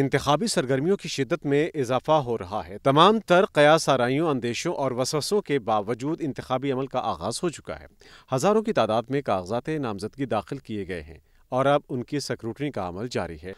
इंतबी सरगर्मियों की शिदत में इजाफा हो रहा है तमाम तर कयास आरइयों अंदेशों और वसवसों के बावजूद इंतबी अमल का आगाज़ हो चुका है हज़ारों की तादाद में कागजात नामजदगी दाखिल किए गए हैं और अब उनकी सेक्रेटरी का अमल जारी है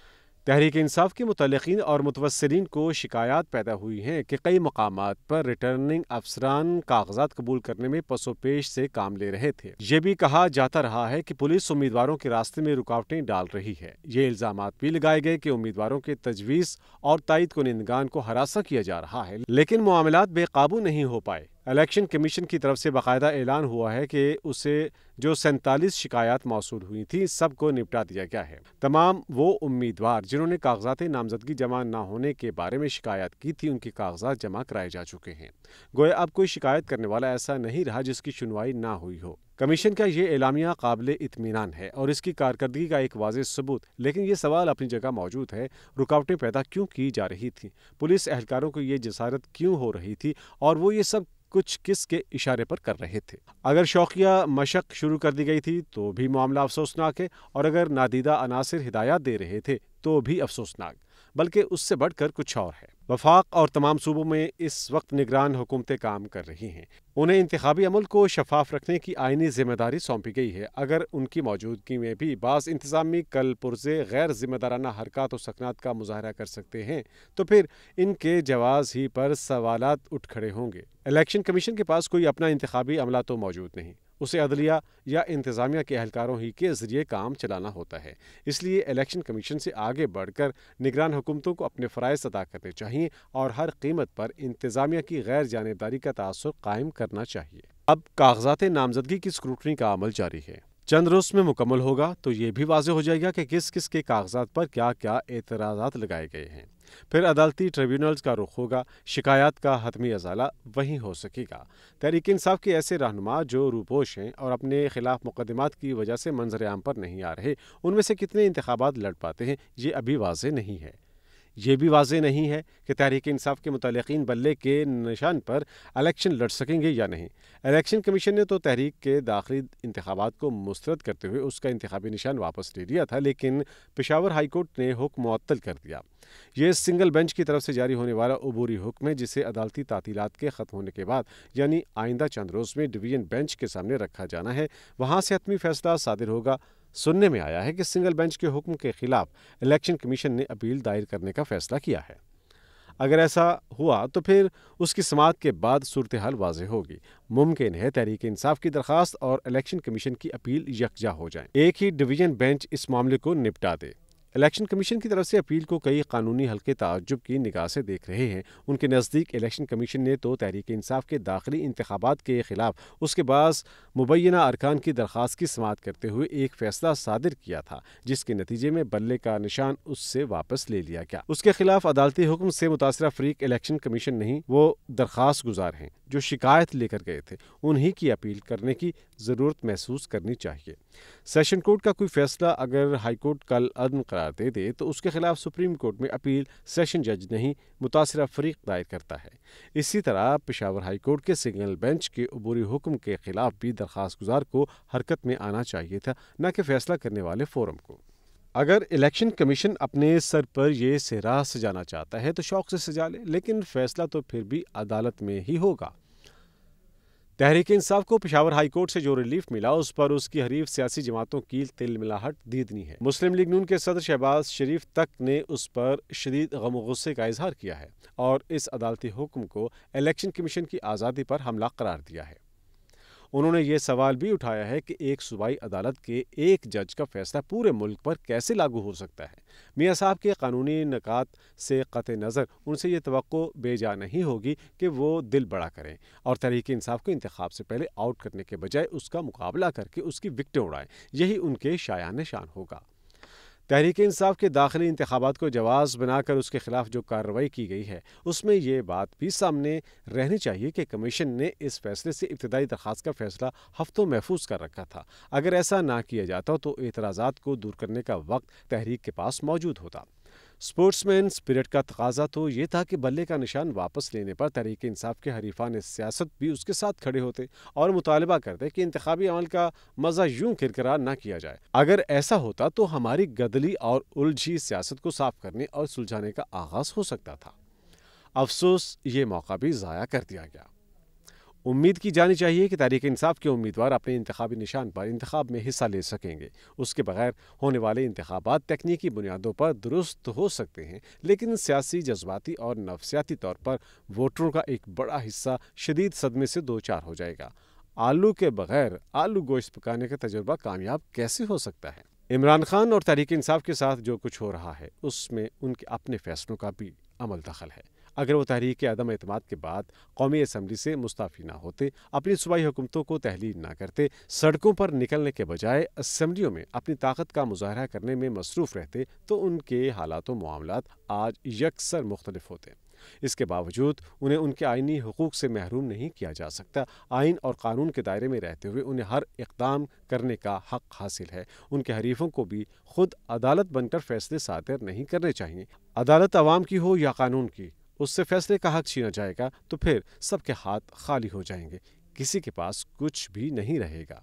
तहरीक इंसाफ के मुतलकिन और मुतवसरीन को शिकायत पैदा हुई हैं कि कई मकाम पर रिटर्निंग अफसरान कागजात कबूल करने में पसोपेश से काम ले रहे थे ये भी कहा जाता रहा है कि पुलिस उम्मीदवारों के रास्ते में रुकावटें डाल रही है ये इल्जाम भी लगाए गए कि उम्मीदवारों के तजवीज़ और तइद कुनंदगान को हरासा किया जा रहा है लेकिन मामला बेकाबू नहीं हो पाए इलेक्शन कमीशन की तरफ से बाकायदा ऐलान हुआ है कि उसे जो सैंतालीस शिकायत मौसू हुई थी सबको निपटा दिया गया है तमाम वो उम्मीदवार जिन्होंने कागजात नामजदगी जमा न होने के बारे में शिकायत की थी उनके कागजात जमा कराए जा चुके हैं गोया अब कोई शिकायत करने वाला ऐसा नहीं रहा जिसकी सुनवाई ना हुई हो कमीशन का ये एलामिया काबिल इतमान है और इसकी कारकर्दगी का एक वाज सबूत लेकिन ये सवाल अपनी जगह मौजूद है रुकावटें पैदा क्यों की जा रही थी पुलिस एहलकारों को ये जसारत क्यों हो रही थी और वो ये सब कुछ किस के इशारे पर कर रहे थे अगर शौकिया मशक शुरू कर दी गई थी तो भी मामला अफसोसनाक है और अगर नादीदा अनासर हिदायत दे रहे थे तो भी अफसोसनाक बल्कि उससे बढ़कर कुछ और है वफाक और तमाम सूबों में इस वक्त निगरान हुकूमतें काम कर रही हैं उन्हें इंतबी अमल को शफाफ रखने की आइनी जिम्मेदारी सौंपी गई है अगर उनकी मौजूदगी में भी बास इंतजामी कल पुरजे गैर जिम्मेदाराना हरकत और सकनात का मुजाहरा कर सकते हैं तो फिर इनके जवाब ही पर सवाल उठ खड़े होंगे इलेक्शन कमीशन के पास कोई अपना इंतबी अमला तो मौजूद नहीं उसे अदलिया या इंतज़ामिया के अहलकारों ही के ज़रिए काम चलाना होता है इसलिए इलेक्शन कमीशन से आगे बढ़कर निगरान हुकूमतों को अपने फ़रज़ अदा करने चाहिए नहीं और हर कीमत पर इंतज़ामिया की गैर जानबदारी का तसर कायम करना चाहिए अब कागजात नामजदगी की स्क्रूटनी का अमल जारी है चंद रोज में मुकम्मल होगा तो ये भी वाज हो जाएगा कि किस किस के कागजात पर क्या क्या एतराज लगाए गए हैं फिर अदालती ट्रिब्यूनल्स का रुख होगा शिकायत का हतमी अजाला वहीं हो सकेगा तहरीक इंसाफ के ऐसे रहनुमा जो रूपोश हैं और अपने खिलाफ मुकदमात की वजह से मंजर आम पर नहीं आ रहे उनमें से कितने इंतबात लड़ पाते हैं ये अभी वाज नहीं है ये भी वाज नहीं है कि तहरीक इंसाफ के मतलकिन बल्ले के निशान पर इलेक्शन लड़ सकेंगे या नहीं इलेक्शन कमीशन ने तो तहरीक के दाखिली इंतबात को मुस्रद करते हुए उसका इंतबी निशान वापस ले लिया था लेकिन पेशावर हाईकोर्ट ने हुक्म मअतल कर दिया ये सिंगल बेंच की तरफ से जारी होने वाला अबूरी हुक्म है जिसे अदालती तातीलत के ख़त्म होने के बाद यानी आइंदा चंद रोज़ में डिवीजन बेंच के सामने रखा जाना है वहाँ से हतमी फैसला सादिर होगा सुनने में आया है कि सिंगल बेंच के हुक्म के खिलाफ इलेक्शन कमीशन ने अपील दायर करने का फैसला किया है अगर ऐसा हुआ तो फिर उसकी समात के बाद सूरत हाल वाज होगी मुमकिन है तहरीक इंसाफ की दरख्वास्त और इलेक्शन कमीशन की अपील यकजा हो जाए एक ही डिवीजन बेंच इस मामले को निपटा दे इलेक्शन कमीशन की तरफ से अपील को कई कानूनी हल्के ताजुब की निगाह से देख रहे हैं उनके नज़दीक इलेक्शन कमीशन ने तो तहरीक इंसाफ के दाखिली इंतबात के खिलाफ उसके बाद मुबैना अरकान की दरख्वास्त की समात करते हुए एक फैसला सादिर किया था जिसके नतीजे में बल्ले का निशान उससे वापस ले लिया गया उसके खिलाफ अदालती हुक्म से मुतासर फरीक इलेक्शन कमीशन नहीं वो दरख्वास्त गुजार हैं जो शिकायत लेकर गए थे उन्हीं की अपील करने की ज़रूरत महसूस करनी चाहिए सेशन कोर्ट का कोई फैसला अगर हाईकोर्ट कल अदम करार दे दे तो उसके खिलाफ सुप्रीम कोर्ट में अपील सेशन जज नहीं मुतासर फरीक दायर करता है इसी तरह हाई हाईकोर्ट के सिंगल बेंच के अबूरी हुक्म के खिलाफ भी दरख्वास्त गुजार को हरकत में आना चाहिए था न कि फैसला करने वाले फोरम को अगर इलेक्शन कमीशन अपने सर पर यह सिरा सजाना चाहता है तो शौक से सजा ले, लेकिन फैसला तो फिर भी अदालत में ही होगा तहरीक इंसाफ को पिशावर हाईकोर्ट से जो रिलीफ मिला उस पर उसकी हरीफ सियासी जमातों की तिल मिलाहट दीदनी है मुस्लिम लीग नून के सदर शहबाज शरीफ तक ने उस पर शदीद गम गुस्से का इजहार किया है और इस अदालती हुक्म को इलेक्शन कमीशन की आज़ादी पर हमला करार दिया है उन्होंने ये सवाल भी उठाया है कि एक सूबाई अदालत के एक जज का फैसला पूरे मुल्क पर कैसे लागू हो सकता है मियाँ साहब के कानूनी नकात से कत नज़र उनसे ये तो बेजा नहीं होगी कि वो दिल बड़ा करें और तरीके इंसाफ को इंतखब से पहले आउट करने के बजाय उसका मुकाबला करके उसकी विकटें उड़ाएं यही उनके शायान शान होगा तहरीक इंसाफ के दाखिली इंतबात को जवाब बनाकर उसके खिलाफ जो कार्रवाई की गई है उसमें यह बात भी सामने रहनी चाहिए कि कमीशन ने इस फैसले से इब्तदाई दरख्वास्त का फैसला हफ्तों महफूज कर रखा था अगर ऐसा ना किया जाता तो एतराज़ा को दूर करने का वक्त तहरीक के पास मौजूद होता स्पोर्ट्समैन स्पिरिट का तकाजा तो ये था कि बल्ले का निशान वापस लेने पर तहरीक इंसाफ के हरीफान सियासत भी उसके साथ खड़े होते और मुतालबा करते कि इंतबी अमल का मज़ा यूं किरकरार ना किया जाए अगर ऐसा होता तो हमारी गदली और उलझी सियासत को साफ करने और सुलझाने का आगाज़ हो सकता था अफसोस ये मौका भी ज़ाया कर दिया गया उम्मीद की जानी चाहिए कि तहरीक इंसाफ के उम्मीदवार अपने इंतबी निशान पर इंतब में हिस्सा ले सकेंगे उसके बगैर होने वाले इंतबात तकनीकी बुनियादों पर दुरुस्त हो सकते हैं लेकिन सियासी जज्बाती और नफसियाती तौर पर वोटरों का एक बड़ा हिस्सा शदीद सदमे से दो चार हो जाएगा आलू के बगैर आलू गोश्त पकाने का तजुर्बा कामयाब कैसे हो सकता है इमरान खान और तहरीक इंसाफ के साथ जो कुछ हो रहा है उसमें उनके अपने फैसलों का भी अमल दखल है अगर वो तहरीक अदम अहतम के बाद कौमी असम्बली से मुस्ताफ़ी ना होते अपनी सूबाई हुकूमतों को तहलील ना करते सड़कों पर निकलने के बजाय असम्बलियों में अपनी ताकत का मुजाहरा करने में मसरूफ़ रहते तो उनके हालात व मामला आज यकसर मुख्तलिफ होते इसके बावजूद उन्हें उनके आइनी हकूक़ से महरूम नहीं किया जा सकता आइन और कानून के दायरे में रहते हुए उन्हें हर इकदाम करने का हक हासिल है उनके हरीफों को भी खुद अदालत बनकर फैसले सादर नहीं करने चाहिए अदालत आवाम की हो या कानून की उससे फैसले का हक छीना जाएगा तो फिर सबके हाथ खाली हो जाएंगे किसी के पास कुछ भी नहीं रहेगा